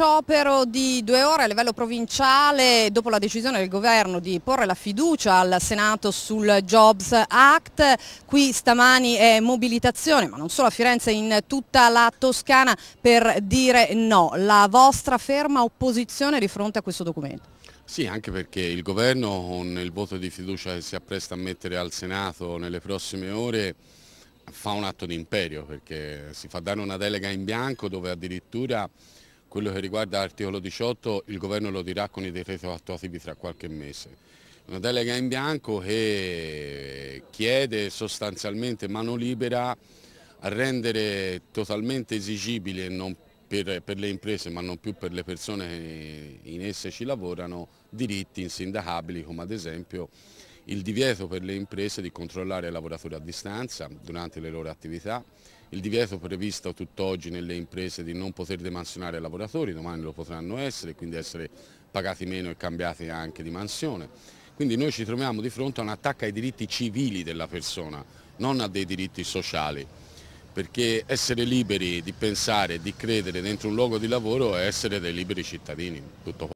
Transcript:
sciopero di due ore a livello provinciale dopo la decisione del governo di porre la fiducia al Senato sul Jobs Act. Qui stamani è mobilitazione, ma non solo a Firenze, in tutta la Toscana per dire no. La vostra ferma opposizione di fronte a questo documento. Sì, anche perché il governo con il voto di fiducia che si appresta a mettere al Senato nelle prossime ore fa un atto di imperio perché si fa dare una delega in bianco dove addirittura quello che riguarda l'articolo 18 il governo lo dirà con i decreto attuativi tra qualche mese. Una delega in bianco che chiede sostanzialmente mano libera a rendere totalmente esigibile non per, per, le imprese ma non più per le persone che in esse ci lavorano diritti insindacabili come ad esempio il divieto per le imprese di controllare i lavoratori a distanza durante le loro attività, il divieto previsto tutt'oggi nelle imprese di non poter demansionare i lavoratori, domani lo potranno essere, quindi essere pagati meno e cambiati anche di mansione. Quindi noi ci troviamo di fronte a un attacco ai diritti civili della persona, non a dei diritti sociali, perché essere liberi di pensare, e di credere dentro un luogo di lavoro è essere dei liberi cittadini. Tutto